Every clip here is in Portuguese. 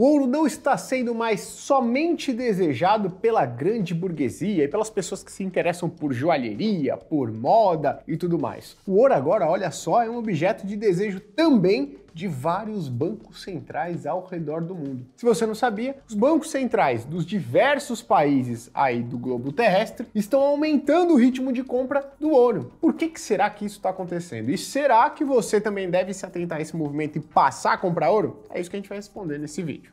O ouro não está sendo mais somente desejado pela grande burguesia e pelas pessoas que se interessam por joalheria, por moda e tudo mais. O ouro agora, olha só, é um objeto de desejo também de vários bancos centrais ao redor do mundo. Se você não sabia, os bancos centrais dos diversos países aí do globo terrestre estão aumentando o ritmo de compra do ouro. Por que, que será que isso está acontecendo? E será que você também deve se atentar a esse movimento e passar a comprar ouro? É isso que a gente vai responder nesse vídeo.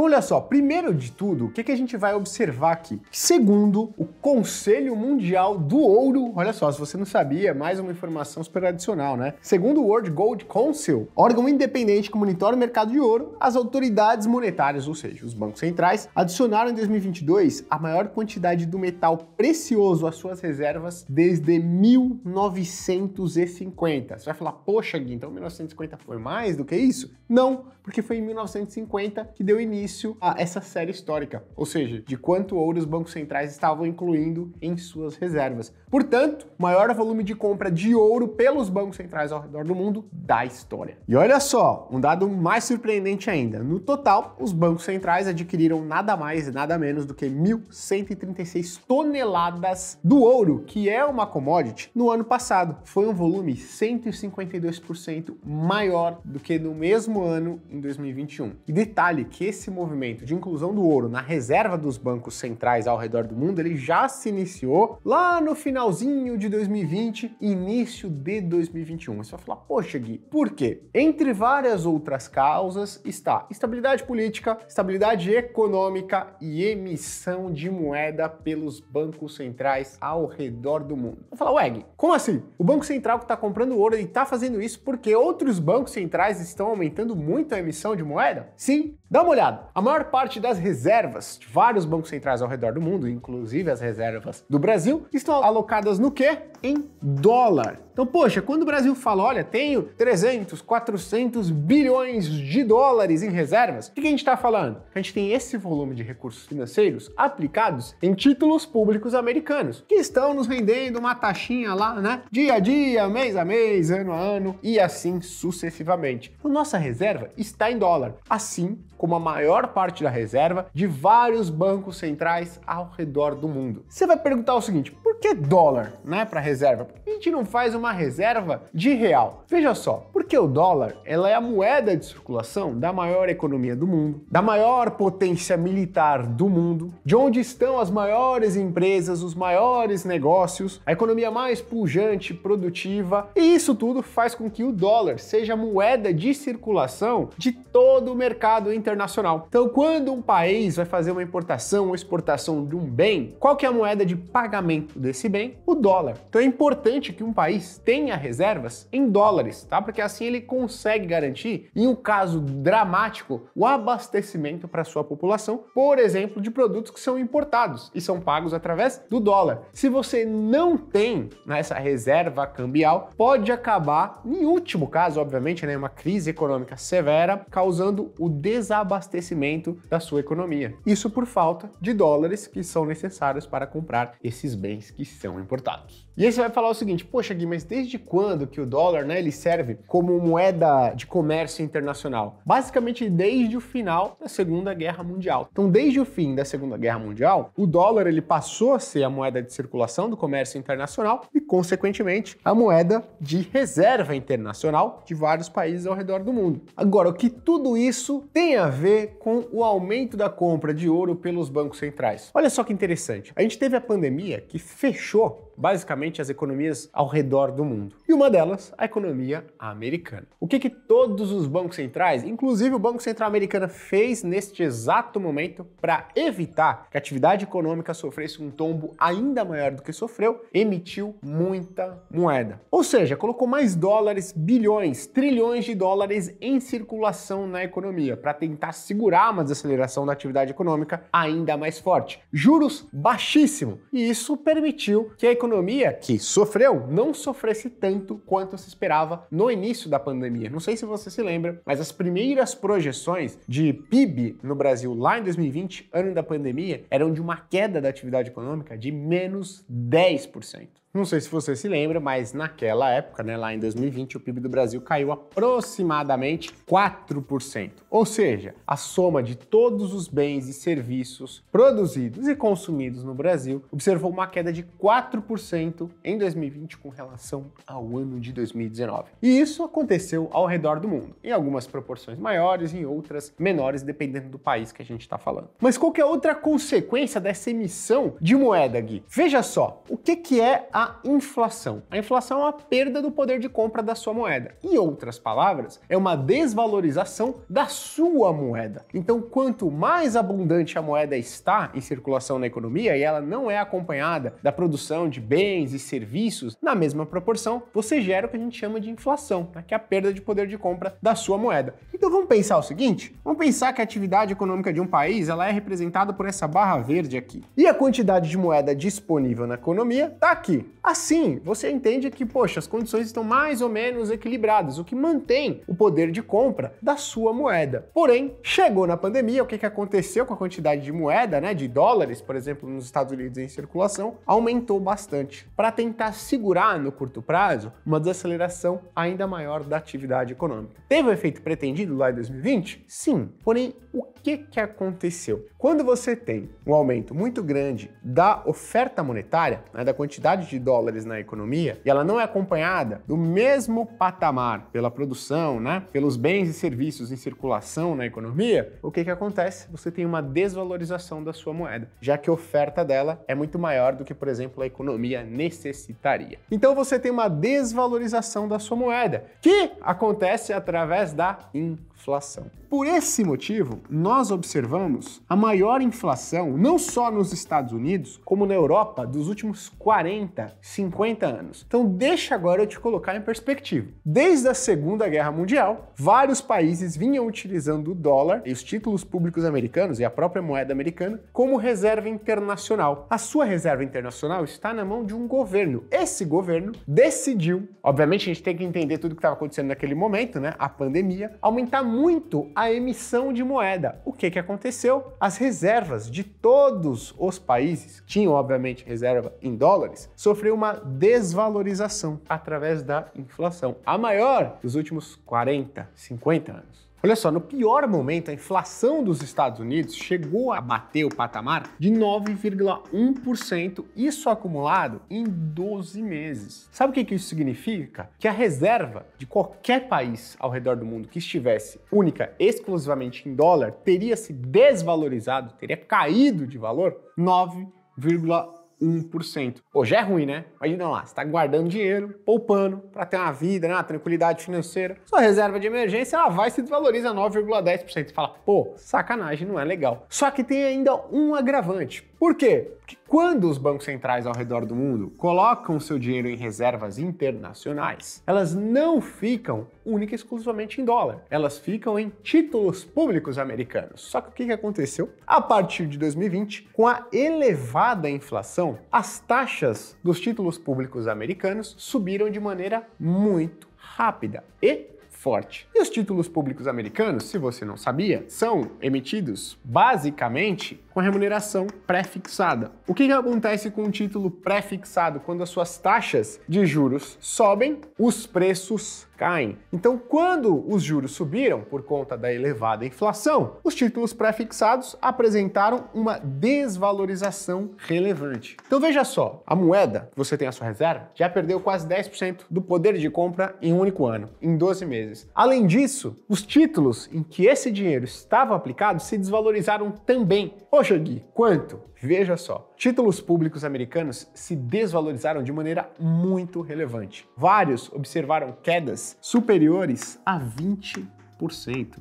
Então, olha só, primeiro de tudo, o que, que a gente vai observar aqui? Segundo o Conselho Mundial do Ouro, olha só, se você não sabia, é mais uma informação super adicional, né? Segundo o World Gold Council, órgão independente que monitora o mercado de ouro, as autoridades monetárias, ou seja, os bancos centrais, adicionaram em 2022 a maior quantidade do metal precioso às suas reservas desde 1950. Você vai falar, poxa, Gui, então 1950 foi mais do que isso? Não, porque foi em 1950 que deu início início a essa série histórica, ou seja, de quanto ouro os bancos centrais estavam incluindo em suas reservas. Portanto, maior volume de compra de ouro pelos bancos centrais ao redor do mundo da história. E olha só, um dado mais surpreendente ainda: no total, os bancos centrais adquiriram nada mais e nada menos do que 1.136 toneladas do ouro, que é uma commodity, no ano passado. Foi um volume 152% maior do que no mesmo ano em 2021. E detalhe que esse movimento de inclusão do ouro na reserva dos bancos centrais ao redor do mundo, ele já se iniciou lá no finalzinho de 2020, início de 2021. Você vai falar, poxa Gui, por quê? Entre várias outras causas está estabilidade política, estabilidade econômica e emissão de moeda pelos bancos centrais ao redor do mundo. Vou falar, Weg, como assim? O Banco Central que está comprando ouro e está fazendo isso porque outros bancos centrais estão aumentando muito a emissão de moeda? Sim, Dá uma olhada. A maior parte das reservas de vários bancos centrais ao redor do mundo, inclusive as reservas do Brasil, estão alocadas no quê? Em dólar. Então, poxa, quando o Brasil fala, olha, tenho 300, 400 bilhões de dólares em reservas, o que a gente está falando? A gente tem esse volume de recursos financeiros aplicados em títulos públicos americanos, que estão nos rendendo uma taxinha lá, né? Dia a dia, mês a mês, ano a ano e assim sucessivamente. A nossa reserva está em dólar, assim como a maior parte da reserva de vários bancos centrais ao redor do mundo. Você vai perguntar o seguinte, que dólar, né, para reserva? Por que a gente não faz uma reserva de real? Veja só, porque o dólar, ela é a moeda de circulação da maior economia do mundo, da maior potência militar do mundo, de onde estão as maiores empresas, os maiores negócios, a economia mais pujante, produtiva, e isso tudo faz com que o dólar seja moeda de circulação de todo o mercado internacional. Então, quando um país vai fazer uma importação ou exportação de um bem, qual que é a moeda de pagamento dele? desse bem, o dólar. Então é importante que um país tenha reservas em dólares, tá? Porque assim ele consegue garantir, em um caso dramático, o abastecimento para sua população, por exemplo, de produtos que são importados e são pagos através do dólar. Se você não tem né, essa reserva cambial, pode acabar, em último caso, obviamente, né, uma crise econômica severa, causando o desabastecimento da sua economia. Isso por falta de dólares que são necessários para comprar esses bens que que são importados. E aí você vai falar o seguinte, poxa Gui, mas desde quando que o dólar, né, ele serve como moeda de comércio internacional? Basicamente desde o final da Segunda Guerra Mundial. Então, desde o fim da Segunda Guerra Mundial, o dólar ele passou a ser a moeda de circulação do comércio internacional e, consequentemente, a moeda de reserva internacional de vários países ao redor do mundo. Agora, o que tudo isso tem a ver com o aumento da compra de ouro pelos bancos centrais? Olha só que interessante. A gente teve a pandemia que fechou basicamente as economias ao redor do mundo. E uma delas, a economia americana. O que, que todos os bancos centrais, inclusive o Banco Central Americano, fez neste exato momento para evitar que a atividade econômica sofresse um tombo ainda maior do que sofreu? Emitiu muita moeda. Ou seja, colocou mais dólares, bilhões, trilhões de dólares em circulação na economia para tentar segurar uma desaceleração da atividade econômica ainda mais forte. Juros baixíssimo. E isso permitiu que a economia economia, que sofreu, não sofresse tanto quanto se esperava no início da pandemia. Não sei se você se lembra, mas as primeiras projeções de PIB no Brasil lá em 2020, ano da pandemia, eram de uma queda da atividade econômica de menos 10%. Não sei se você se lembra, mas naquela época, né, lá em 2020, o PIB do Brasil caiu aproximadamente 4%. Ou seja, a soma de todos os bens e serviços produzidos e consumidos no Brasil observou uma queda de 4% em 2020 com relação ao ano de 2019. E isso aconteceu ao redor do mundo, em algumas proporções maiores, em outras menores, dependendo do país que a gente está falando. Mas qual que é outra consequência dessa emissão de moeda, Gui? Veja só, o que, que é a a inflação. A inflação é uma perda do poder de compra da sua moeda. Em outras palavras, é uma desvalorização da sua moeda. Então, quanto mais abundante a moeda está em circulação na economia e ela não é acompanhada da produção de bens e serviços na mesma proporção, você gera o que a gente chama de inflação, né? que é a perda de poder de compra da sua moeda. Então, vamos pensar o seguinte? Vamos pensar que a atividade econômica de um país ela é representada por essa barra verde aqui. E a quantidade de moeda disponível na economia está aqui. Assim, você entende que, poxa, as condições estão mais ou menos equilibradas, o que mantém o poder de compra da sua moeda. Porém, chegou na pandemia, o que, que aconteceu com a quantidade de moeda, né, de dólares, por exemplo, nos Estados Unidos em circulação, aumentou bastante, para tentar segurar no curto prazo uma desaceleração ainda maior da atividade econômica. Teve o um efeito pretendido lá em 2020? Sim. Porém, o que, que aconteceu? Quando você tem um aumento muito grande da oferta monetária, né, da quantidade de dólares na economia e ela não é acompanhada do mesmo patamar pela produção, né, pelos bens e serviços em circulação na economia, o que, que acontece? Você tem uma desvalorização da sua moeda, já que a oferta dela é muito maior do que, por exemplo, a economia necessitaria. Então você tem uma desvalorização da sua moeda, que acontece através da inflação inflação. Por esse motivo, nós observamos a maior inflação não só nos Estados Unidos, como na Europa dos últimos 40, 50 anos. Então deixa agora eu te colocar em perspectiva. Desde a Segunda Guerra Mundial, vários países vinham utilizando o dólar e os títulos públicos americanos e a própria moeda americana como reserva internacional. A sua reserva internacional está na mão de um governo. Esse governo decidiu, obviamente a gente tem que entender tudo que estava acontecendo naquele momento, né? A pandemia, aumentar muito a emissão de moeda. O que, que aconteceu? As reservas de todos os países, tinham obviamente reserva em dólares, sofreu uma desvalorização através da inflação, a maior dos últimos 40, 50 anos. Olha só, no pior momento, a inflação dos Estados Unidos chegou a bater o patamar de 9,1%, isso acumulado em 12 meses. Sabe o que isso significa? Que a reserva de qualquer país ao redor do mundo que estivesse única exclusivamente em dólar teria se desvalorizado, teria caído de valor 9,1%. 1%. Pô, já é ruim, né? Imagina lá, você tá guardando dinheiro, poupando para ter uma vida, né, uma tranquilidade financeira. Sua reserva de emergência, ela vai se desvaloriza 9,10%. Fala, pô, sacanagem, não é legal. Só que tem ainda um agravante. Por quê? Porque quando os bancos centrais ao redor do mundo colocam seu dinheiro em reservas internacionais, elas não ficam única e exclusivamente em dólar, elas ficam em títulos públicos americanos. Só que o que aconteceu? A partir de 2020, com a elevada inflação, as taxas dos títulos públicos americanos subiram de maneira muito rápida e forte. E os títulos públicos americanos, se você não sabia, são emitidos basicamente com remuneração pré-fixada. O que, que acontece com um título pré-fixado? Quando as suas taxas de juros sobem, os preços caem. Então, quando os juros subiram por conta da elevada inflação, os títulos pré-fixados apresentaram uma desvalorização relevante. Então, veja só, a moeda que você tem à sua reserva já perdeu quase 10% do poder de compra em um único ano, em 12 meses. Além disso, os títulos em que esse dinheiro estava aplicado se desvalorizaram também. Poxa, Gui, quanto? Veja só, títulos públicos americanos se desvalorizaram de maneira muito relevante. Vários observaram quedas superiores a 20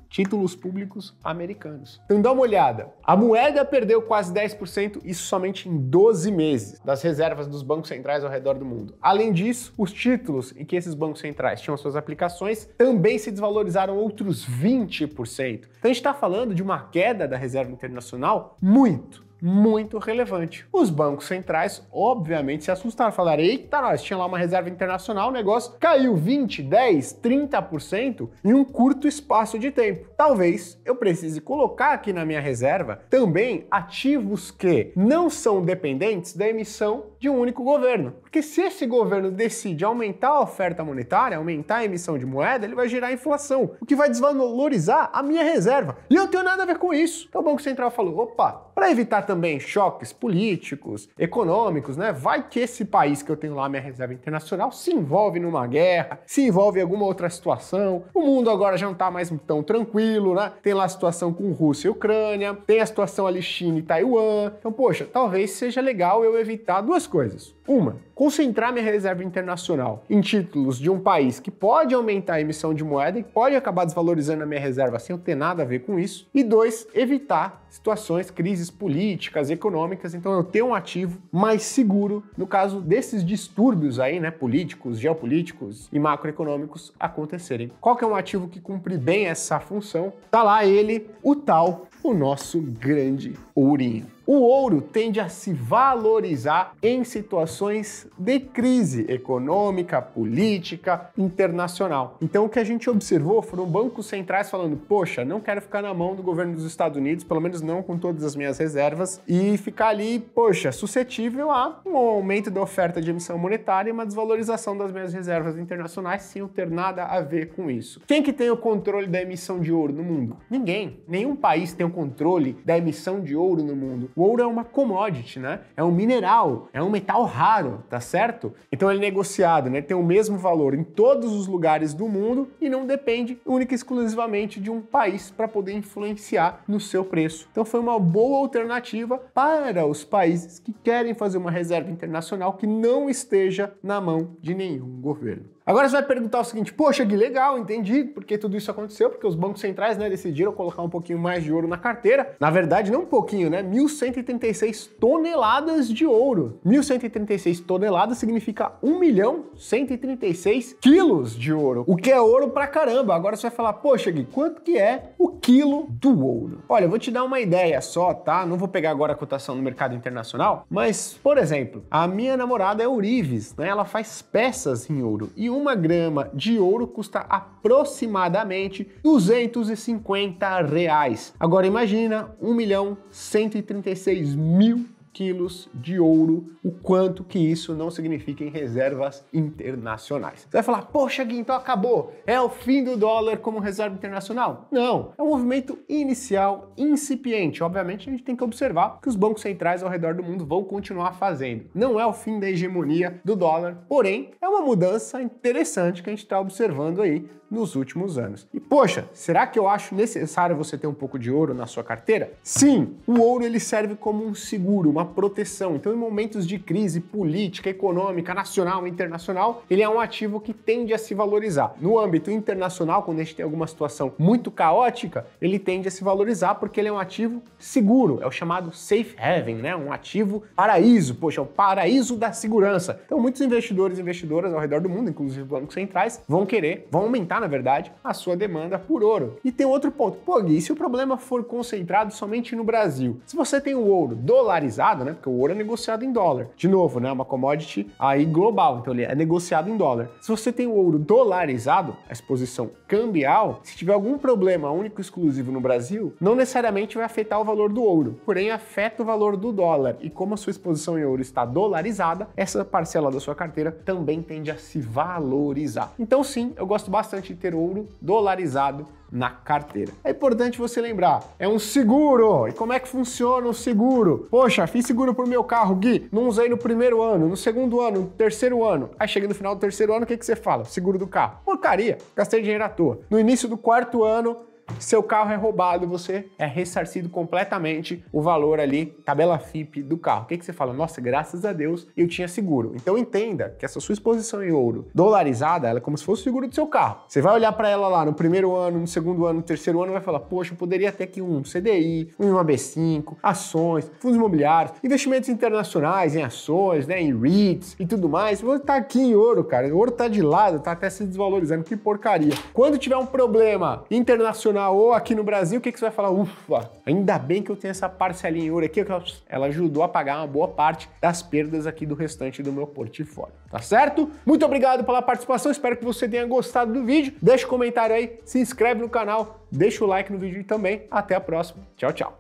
títulos públicos americanos. Então dá uma olhada. A moeda perdeu quase 10%, isso somente em 12 meses, das reservas dos bancos centrais ao redor do mundo. Além disso, os títulos em que esses bancos centrais tinham suas aplicações também se desvalorizaram outros 20%. Então a gente está falando de uma queda da reserva internacional muito muito relevante. Os bancos centrais, obviamente, se assustaram, falaram: eita, nós tinha lá uma reserva internacional, o negócio caiu 20, 10, 30% em um curto espaço de tempo. Talvez eu precise colocar aqui na minha reserva também ativos que não são dependentes da emissão de um único governo. Porque se esse governo decide aumentar a oferta monetária, aumentar a emissão de moeda, ele vai gerar inflação, o que vai desvalorizar a minha reserva. E eu não tenho nada a ver com isso. Então o Banco Central falou: opa, para evitar também choques políticos, econômicos, né? Vai que esse país que eu tenho lá, minha reserva internacional, se envolve numa guerra, se envolve em alguma outra situação. O mundo agora já não tá mais tão tranquilo, né? Tem lá a situação com Rússia e Ucrânia, tem a situação ali China e Taiwan. Então, poxa, talvez seja legal eu evitar duas coisas. Uma, concentrar minha reserva internacional em títulos de um país que pode aumentar a emissão de moeda e pode acabar desvalorizando a minha reserva sem eu ter nada a ver com isso. E dois, evitar situações, crises políticas, econômicas. Então eu tenho um ativo mais seguro no caso desses distúrbios aí, né, políticos, geopolíticos e macroeconômicos acontecerem. Qual que é um ativo que cumpre bem essa função? Tá lá ele, o tal, o nosso grande ourinho. O ouro tende a se valorizar em situações de crise econômica, política, internacional. Então, o que a gente observou foram bancos centrais falando: poxa, não quero ficar na mão do governo dos Estados Unidos, pelo menos não com todas as minhas reservas, e ficar ali, poxa, suscetível a um aumento da oferta de emissão monetária e uma desvalorização das minhas reservas internacionais sem ter nada a ver com isso. Quem que tem o controle da emissão de ouro no mundo? Ninguém. Nenhum país tem o controle da emissão de ouro no mundo. O ouro é uma commodity, né? É um mineral, é um metal raro, tá certo? Então ele é negociado, né? Tem o mesmo valor em todos os lugares do mundo e não depende única e exclusivamente de um país para poder influenciar no seu preço. Então foi uma boa alternativa para os países que querem fazer uma reserva internacional que não esteja na mão de nenhum governo. Agora você vai perguntar o seguinte: poxa, que legal, entendi porque tudo isso aconteceu, porque os bancos centrais né, decidiram colocar um pouquinho mais de ouro na carteira. Na verdade, não um pouquinho, né? 1.136 toneladas de ouro. 1.136 toneladas significa 1 milhão 136 quilos de ouro, o que é ouro pra caramba. Agora você vai falar, poxa, Gui, quanto que é o quilo do ouro? Olha, eu vou te dar uma ideia só, tá? Não vou pegar agora a cotação no mercado internacional, mas, por exemplo, a minha namorada é Urives, né? Ela faz peças em ouro e um uma grama de ouro custa aproximadamente 250 reais. Agora imagina 1 milhão 136 mil quilos de ouro, o quanto que isso não significa em reservas internacionais. Você vai falar, poxa, Gui, então acabou, é o fim do dólar como reserva internacional? Não, é um movimento inicial, incipiente. Obviamente, a gente tem que observar que os bancos centrais ao redor do mundo vão continuar fazendo. Não é o fim da hegemonia do dólar, porém, é uma mudança interessante que a gente está observando aí nos últimos anos. E poxa, será que eu acho necessário você ter um pouco de ouro na sua carteira? Sim, o ouro ele serve como um seguro, uma proteção. Então, em momentos de crise política, econômica, nacional internacional, ele é um ativo que tende a se valorizar. No âmbito internacional, quando a gente tem alguma situação muito caótica, ele tende a se valorizar porque ele é um ativo seguro, é o chamado safe haven, né? Um ativo paraíso, poxa, é o paraíso da segurança. Então, muitos investidores e investidoras ao redor do mundo, inclusive bancos centrais, vão querer, vão aumentar aumentar, na verdade, a sua demanda por ouro. E tem outro ponto, pô, Gui, e se o problema for concentrado somente no Brasil? Se você tem o ouro dolarizado, né? Porque o ouro é negociado em dólar. De novo, né? Uma commodity aí global, então ele é negociado em dólar. Se você tem o ouro dolarizado, a exposição cambial, se tiver algum problema único exclusivo no Brasil, não necessariamente vai afetar o valor do ouro, porém afeta o valor do dólar. E como a sua exposição em ouro está dolarizada, essa parcela da sua carteira também tende a se valorizar. Então sim, eu gosto bastante importante ter ouro dolarizado na carteira. É importante você lembrar, é um seguro. E como é que funciona o seguro? Poxa, fiz seguro pro meu carro, Gui, não usei no primeiro ano, no segundo ano, no terceiro ano. Aí chega no final do terceiro ano, o que, que você fala? Seguro do carro. Porcaria, gastei dinheiro à toa. No início do quarto ano, seu carro é roubado, você é ressarcido completamente o valor ali, tabela FIP do carro. O que, que você fala? Nossa, graças a Deus eu tinha seguro. Então entenda que essa sua exposição em ouro dolarizada, ela é como se fosse o seguro do seu carro. Você vai olhar para ela lá no primeiro ano, no segundo ano, no terceiro ano, vai falar, poxa, eu poderia ter aqui um CDI, um ab 5 ações, fundos imobiliários, investimentos internacionais em ações, né, em REITs e tudo mais. Vou estar tá aqui em ouro, cara. O ouro tá de lado, tá até se desvalorizando, que porcaria. Quando tiver um problema internacional ou aqui no Brasil, o que, que você vai falar? Ufa, ainda bem que eu tenho essa parcelinha em ouro aqui, que ela ajudou a pagar uma boa parte das perdas aqui do restante do meu portfólio, tá certo? Muito obrigado pela participação, espero que você tenha gostado do vídeo. Deixa um comentário aí, se inscreve no canal, deixa o like no vídeo também. Até a próxima. Tchau, tchau.